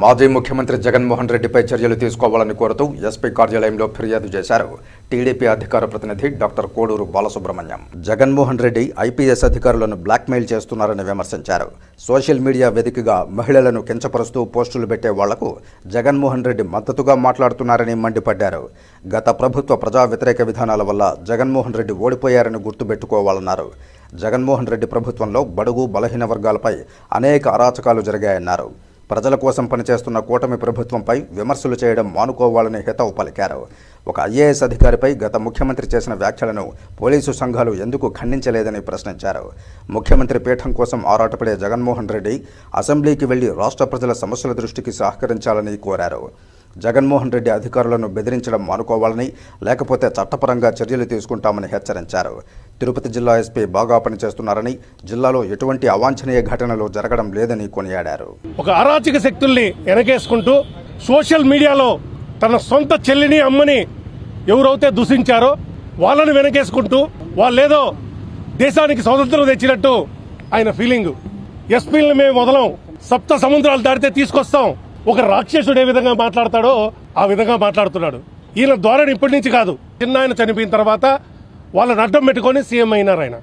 మాజీ ముఖ్యమంత్రి జగన్మోహన్ రెడ్డిపై చర్యలు తీసుకోవాలని కోరుతూ ఎస్పీ కార్యాలయంలో ఫిర్యాదు చేశారు టీడీపీ అధికార ప్రతినిధి డాక్టర్ కోడూరు బాలసుబ్రహ్మణ్యం జగన్మోహన్ రెడ్డి ఐపీఎస్ అధికారులను బ్లాక్మెయిల్ చేస్తున్నారని విమర్శించారు సోషల్ మీడియా వేదికగా మహిళలను కించపరుస్తూ పోస్టులు పెట్టే వాళ్లకు జగన్మోహన్ రెడ్డి మద్దతుగా మాట్లాడుతున్నారని మండిపడ్డారు గత ప్రభుత్వ ప్రజా వ్యతిరేక విధానాల వల్ల జగన్మోహన్ రెడ్డి ఓడిపోయారని గుర్తుపెట్టుకోవాలన్నారు జగన్మోహన్ రెడ్డి ప్రభుత్వంలో బడుగు బలహీన వర్గాలపై అనేక అరాచకాలు జరిగాయన్నారు ప్రజల కోసం పనిచేస్తున్న కూటమి ప్రభుత్వంపై విమర్శలు చేయడం మానుకోవాలని హితవు పలికారు ఒక ఐఏఎస్ అధికారిపై గత ముఖ్యమంత్రి చేసిన వ్యాఖ్యలను పోలీసు సంఘాలు ఎందుకు ఖండించలేదని ప్రశ్నించారు ముఖ్యమంత్రి పీఠం కోసం ఆరాటపడే జగన్మోహన్ రెడ్డి అసెంబ్లీకి వెళ్లి రాష్ట్ర ప్రజల సమస్యల దృష్టికి సహకరించాలని కోరారు జగన్మోహన్ రెడ్డి అధికారులను బెదిరించడం మానుకోవాలని లేకపోతే చట్టపరంగా చర్యలు తీసుకుంటామని హెచ్చరించారు తిరుపతి జిల్లా ఎస్పీ బాగా పనిచేస్తున్నారని జిల్లాలో ఎటువంటి అవాంఛనీయ ఘటనలు జరగడం లేదని కొనియాడారు ఒక అరాచక శక్తుల్ని ఎనకేసుకుంటూ సోషల్ మీడియాలో తన సొంత చెల్లిని అమ్మని ఎవరైతే దూషించారో వాళ్ళని వెనకేసుకుంటూ వాళ్ళేదో దేశానికి స్వతంత్రం తెచ్చినట్టు ఆయన ఫీలింగ్ ఎస్పీలను మేము వదలం సప్త సముద్రాలు దాటితే తీసుకొస్తాం ఒక రాక్షసుడు ఏ విధంగా మాట్లాడతాడో ఆ విధంగా మాట్లాడుతున్నాడు ఈయన ద్వారా ఇప్పటి నుంచి కాదు చిన్న ఆయన చనిపోయిన తర్వాత వాళ్ళని అడ్డం పెట్టుకొని సీఎం అయినారు ఆయన